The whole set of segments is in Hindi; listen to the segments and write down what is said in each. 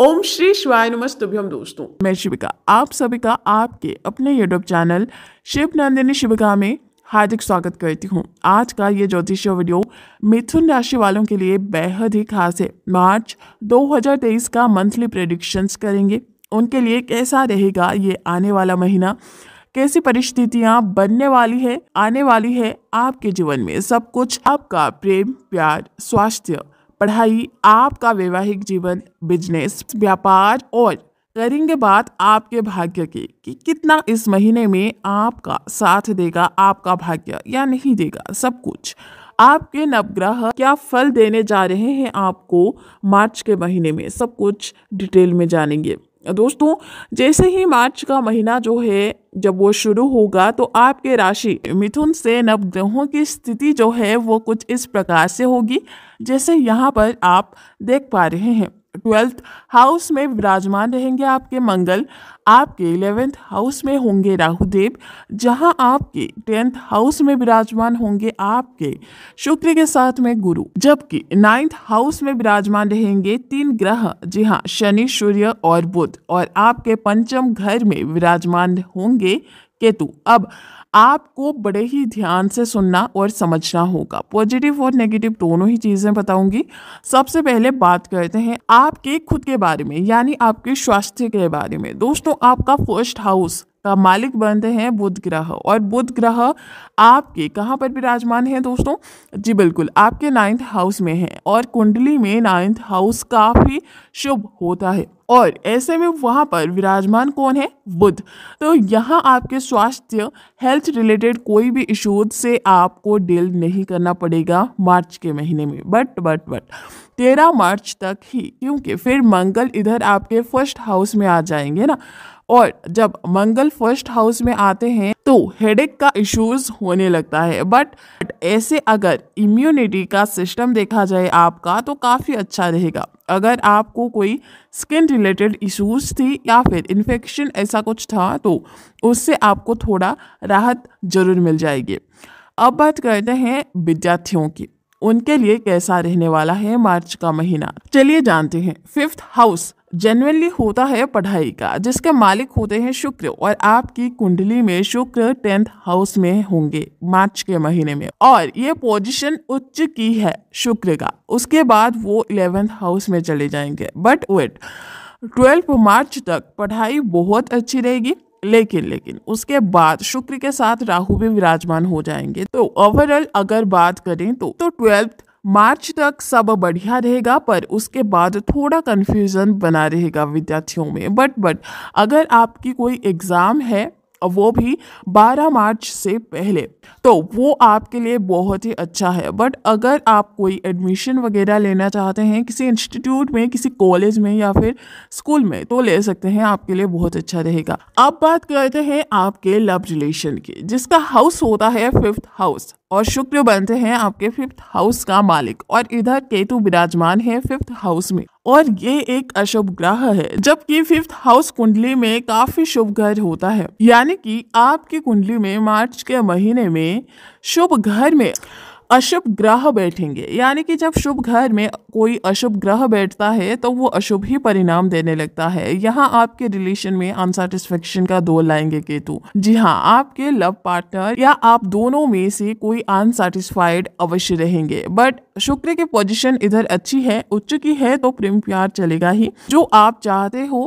ओम श्री शिवाय नमस्तुभ्यम दोस्तों मैं शिविका आप सभी का आपके अपने यूट्यूब चैनल शिव नंदिनी शिविका में हार्दिक स्वागत करती हूँ आज का ये ज्योतिष वीडियो मिथुन राशि वालों के लिए बेहद ही खास है मार्च 2023 का मंथली प्रेडिक्शंस करेंगे उनके लिए कैसा रहेगा ये आने वाला महीना कैसी परिस्थितियाँ बनने वाली है आने वाली है आपके जीवन में सब कुछ आपका प्रेम प्यार स्वास्थ्य पढ़ाई आपका वैवाहिक जीवन बिजनेस व्यापार और करेंगे बात आपके भाग्य की कि कितना इस महीने में आपका साथ देगा आपका भाग्य या नहीं देगा सब कुछ आपके नवग्रह क्या फल देने जा रहे हैं आपको मार्च के महीने में सब कुछ डिटेल में जानेंगे दोस्तों जैसे ही मार्च का महीना जो है जब वो शुरू होगा तो आपके राशि मिथुन से नवग्रहों की स्थिति जो है वो कुछ इस प्रकार से होगी जैसे यहाँ पर आप देख पा रहे हैं ट्वेल्थ हाउस में विराजमान रहेंगे आपके मंगल आपके इलेवेंथ हाउस में होंगे राहुदेव जहां आपके टेंथ हाउस में विराजमान होंगे आपके शुक्र के साथ में गुरु जबकि नाइन्थ हाउस में विराजमान रहेंगे तीन ग्रह जी हाँ शनि सूर्य और बुध और आपके पंचम घर में विराजमान होंगे केतु अब आपको बड़े ही ध्यान से सुनना और समझना होगा पॉजिटिव और नेगेटिव दोनों ही चीज़ें बताऊंगी सबसे पहले बात करते हैं आपके खुद के बारे में यानी आपके स्वास्थ्य के बारे में दोस्तों आपका फर्स्ट हाउस का मालिक बनते हैं बुध ग्रह और बुध ग्रह आपके कहाँ पर विराजमान है दोस्तों जी बिल्कुल आपके नाइन्थ हाउस में है और कुंडली में नाइन्थ हाउस काफ़ी शुभ होता है और ऐसे में वहाँ पर विराजमान कौन है बुध तो यहाँ आपके स्वास्थ्य हेल्थ रिलेटेड कोई भी इशूज से आपको डील नहीं करना पड़ेगा मार्च के महीने में बट बट बट तेरह मार्च तक ही क्योंकि फिर मंगल इधर आपके फर्स्ट हाउस में आ जाएंगे ना और जब मंगल फर्स्ट हाउस में आते हैं तो हेडेक का इश्यूज होने लगता है बट ऐसे अगर इम्यूनिटी का सिस्टम देखा जाए आपका तो काफ़ी अच्छा रहेगा अगर आपको कोई स्किन रिलेटेड इश्यूज थी या फिर इन्फेक्शन ऐसा कुछ था तो उससे आपको थोड़ा राहत जरूर मिल जाएगी अब बात करते हैं विद्यार्थियों की उनके लिए कैसा रहने वाला है मार्च का महीना चलिए जानते हैं फिफ्थ हाउस जेनुअनली होता है पढ़ाई का जिसके मालिक होते हैं शुक्र और आपकी कुंडली में शुक्र टेंथ हाउस में होंगे मार्च के महीने में और ये पोजीशन उच्च की है शुक्र का उसके बाद वो इलेवेंथ हाउस में चले जाएंगे बट वेट ट्वेल्थ मार्च तक पढ़ाई बहुत अच्छी रहेगी लेकिन लेकिन उसके बाद शुक्र के साथ राहु भी विराजमान हो जाएंगे तो ओवरऑल अगर बात करें तो तो ट्वेल्थ मार्च तक सब बढ़िया रहेगा पर उसके बाद थोड़ा कन्फ्यूज़न बना रहेगा विद्यार्थियों में बट बट अगर आपकी कोई एग्ज़ाम है वो भी 12 मार्च से पहले तो वो आपके लिए बहुत ही अच्छा है बट अगर आप कोई एडमिशन वगैरह लेना चाहते हैं किसी इंस्टीट्यूट में किसी कॉलेज में या फिर स्कूल में तो ले सकते हैं आपके लिए बहुत अच्छा रहेगा अब बात करते हैं आपके लव रिलेशन की जिसका हाउस होता है फिफ्थ हाउस और शुक्र बनते हैं आपके फिफ्थ हाउस का मालिक और इधर केतु विराजमान है फिफ्थ हाउस में और ये एक अशुभ ग्रह है जबकि फिफ्थ हाउस कुंडली में काफी शुभ घर होता है यानी कि आपकी कुंडली में मार्च के महीने में शुभ घर में अशुभ ग्रह बैठेंगे यानी कि जब शुभ घर में कोई अशुभ ग्रह बैठता है तो वो अशुभ ही परिणाम देने लगता है यहाँ आपके रिलेशन में अनसेटिस्फेक्शन का दौर लाएंगे केतु जी हाँ आपके लव पार्टनर या आप दोनों में से कोई अनसेटिस्फाइड अवश्य रहेंगे बट शुक्र की पोजिशन इधर अच्छी है उच्च की है तो प्रेम प्यार चलेगा ही जो आप चाहते हो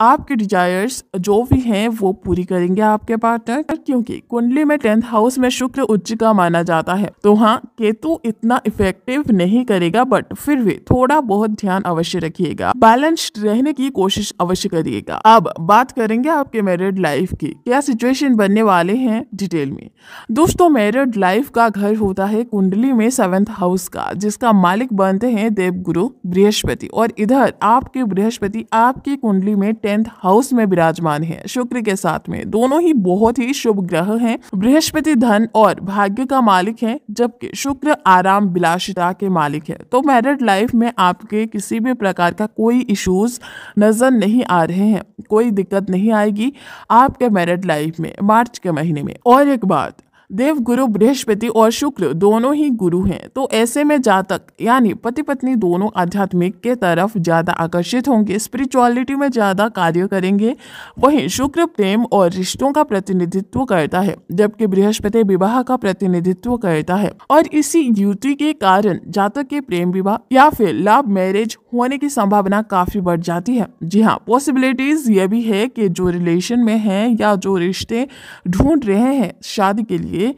आपके डिजायर्स जो भी हैं वो पूरी करेंगे आपके पार्टनर क्योंकि कुंडली में टेंथ हाउस में शुक्र उच्च का माना जाता है तो हाँ केतु इतना इफेक्टिव नहीं करेगा बट फिर भी थोड़ा बहुत ध्यान अवश्य रखिएगा बैलेंस्ड रहने की कोशिश अवश्य करिएगा अब बात करेंगे आपके मैरिड लाइफ की क्या सिचुएशन बनने वाले हैं डिटेल में दोस्तों मैरिड लाइफ का घर होता है कुंडली में सेवेंथ हाउस का जिसका मालिक बनते हैं गुरु बृहस्पति और इधर आपके बृहस्पति आपकी कुंडली में टेंथ हाउस में विराजमान है शुक्र के साथ में दोनों ही बहुत ही शुभ ग्रह हैं बृहस्पति धन और भाग्य का मालिक है जबकि शुक्र आराम विलासिता के मालिक है तो मैरिड लाइफ में आपके किसी भी प्रकार का कोई इश्यूज नजर नहीं आ रहे हैं कोई दिक्कत नहीं आएगी आपके मैरिड लाइफ में मार्च के महीने में और एक बात देव गुरु बृहस्पति और शुक्र दोनों ही गुरु हैं तो ऐसे में जातक यानी पति पत्नी दोनों आध्यात्मिक के तरफ ज़्यादा आकर्षित होंगे स्पिरिचुअलिटी में ज़्यादा कार्य करेंगे वहीं शुक्र प्रेम और रिश्तों का प्रतिनिधित्व करता है जबकि बृहस्पति विवाह का प्रतिनिधित्व करता है और इसी युति के कारण जातक के प्रेम विवाह या फिर लव मैरिज होने की संभावना काफ़ी बढ़ जाती है जी हाँ पॉसिबिलिटीज़ ये भी है कि जो रिलेशन में हैं या जो रिश्ते ढूंढ रहे हैं शादी के लिए लिए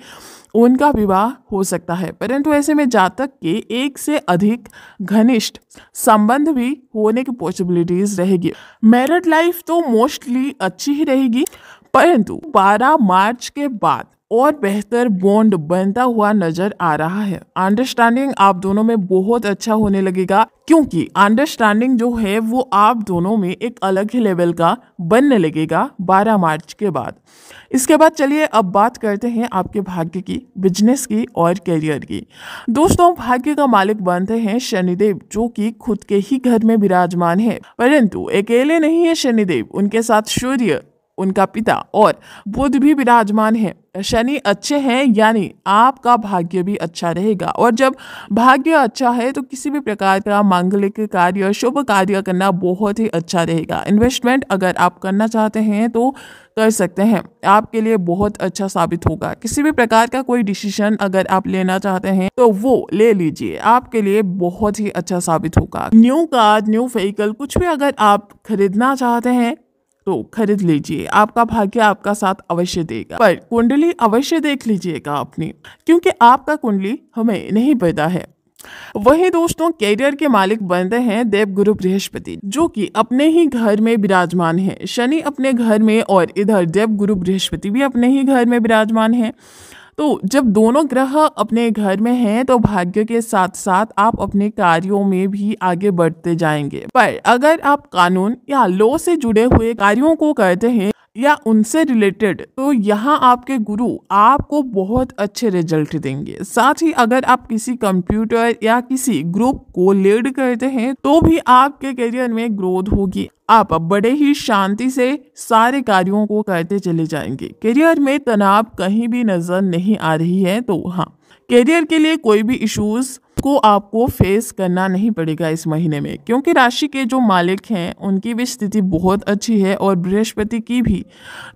उनका विवाह हो सकता है परंतु ऐसे में जातक के एक से अधिक घनिष्ठ संबंध भी होने की पॉसिबिलिटीज रहेगी मैरिड लाइफ तो मोस्टली अच्छी ही रहेगी परंतु 12 मार्च के बाद और बेहतर बॉन्ड बनता हुआ नजर आ रहा है अंडरस्टैंडिंग आप दोनों में बहुत अच्छा होने लगेगा क्योंकि अंडरस्टैंडिंग जो है वो आप दोनों में एक अलग ही लेवल का बनने लगेगा 12 मार्च के बाद इसके बाद चलिए अब बात करते हैं आपके भाग्य की बिजनेस की और करियर की दोस्तों भाग्य का मालिक बनते हैं शनिदेव जो कि खुद के ही घर में विराजमान है परंतु अकेले नहीं है शनिदेव उनके साथ सूर्य उनका पिता और बुद्ध भी विराजमान है शनि अच्छे हैं यानी आपका भाग्य भी अच्छा रहेगा और जब भाग्य अच्छा है तो किसी भी प्रकार का मांगलिक कार्य शुभ कार्य करना बहुत ही अच्छा रहेगा इन्वेस्टमेंट अगर आप करना चाहते हैं तो कर सकते हैं आपके लिए बहुत अच्छा साबित होगा किसी भी प्रकार का कोई डिसीजन अगर आप लेना चाहते हैं तो वो ले लीजिए आपके लिए बहुत ही अच्छा साबित होगा न्यू कार न्यू व्हीकल कुछ भी अगर आप खरीदना चाहते हैं तो खरीद लीजिए आपका भाग्य आपका साथ अवश्य देगा पर कुंडली अवश्य देख लीजिएगा अपनी क्योंकि आपका कुंडली हमें नहीं पता है वही दोस्तों कैरियर के मालिक बनते हैं देव गुरु बृहस्पति जो कि अपने ही घर में विराजमान है शनि अपने घर में और इधर देव गुरु बृहस्पति भी अपने ही घर में विराजमान है तो जब दोनों ग्रह अपने घर में हैं तो भाग्य के साथ साथ आप अपने कार्यों में भी आगे बढ़ते जाएंगे पर अगर आप कानून या लॉ से जुड़े हुए कार्यों को करते हैं या उनसे रिलेटेड तो यहाँ आपके गुरु आपको बहुत अच्छे रिजल्ट देंगे साथ ही अगर आप किसी कंप्यूटर या किसी ग्रुप को लीड करते हैं तो भी आपके करियर में ग्रोथ होगी आप बड़े ही शांति से सारे कार्यों को करते चले जाएंगे करियर में तनाव कहीं भी नजर नहीं आ रही है तो हाँ करियर के लिए कोई भी इश्यूज को आपको फेस करना नहीं पड़ेगा इस महीने में क्योंकि राशि के जो मालिक हैं उनकी भी स्थिति बहुत अच्छी है और बृहस्पति की भी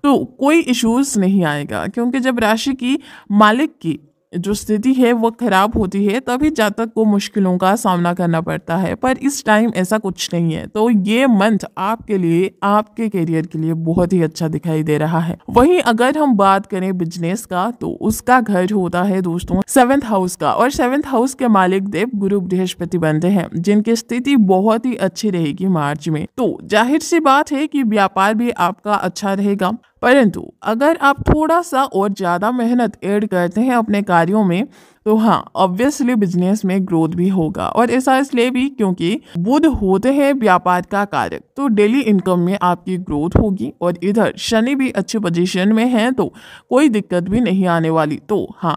तो कोई इश्यूज़ नहीं आएगा क्योंकि जब राशि की मालिक की जो स्थिति है वो ख़राब होती है तभी जातक को मुश्किलों का सामना करना पड़ता है पर इस टाइम ऐसा कुछ नहीं है तो ये मंथ आपके लिए आपके करियर के लिए बहुत ही अच्छा दिखाई दे रहा है वहीं अगर हम बात करें बिजनेस का तो उसका घर होता है दोस्तों सेवेंथ हाउस का और सेवेंथ हाउस के मालिक देव गुरु बृहस्पति बनते हैं जिनकी स्थिति बहुत ही अच्छी रहेगी मार्च में तो जाहिर सी बात है कि व्यापार भी आपका अच्छा रहेगा परंतु अगर आप थोड़ा सा और ज़्यादा मेहनत ऐड करते हैं अपने कार्यों में तो हाँ ऑब्वियसली बिजनेस में ग्रोथ भी होगा और ऐसा इसलिए भी क्योंकि बुध होते हैं व्यापार का कारक तो डेली इनकम में आपकी ग्रोथ होगी और इधर शनि भी अच्छे पोजीशन में है तो कोई दिक्कत भी नहीं आने वाली तो हाँ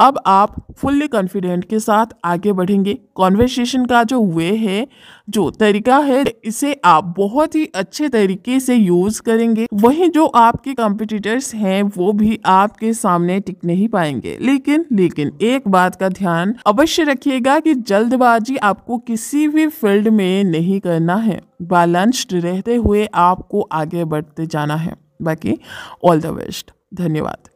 अब आप फुल्ली कॉन्फिडेंट के साथ आगे बढ़ेंगे कॉन्वर्सेशन का जो वे है जो तरीका है इसे आप बहुत ही अच्छे तरीके से यूज करेंगे वहीं जो आपके कॉम्पिटिटर्स हैं वो भी आपके सामने टिक नहीं पाएंगे लेकिन लेकिन एक एक बात का ध्यान अवश्य रखिएगा कि जल्दबाजी आपको किसी भी फील्ड में नहीं करना है बैलेंस्ड रहते हुए आपको आगे बढ़ते जाना है बाकी ऑल द बेस्ट धन्यवाद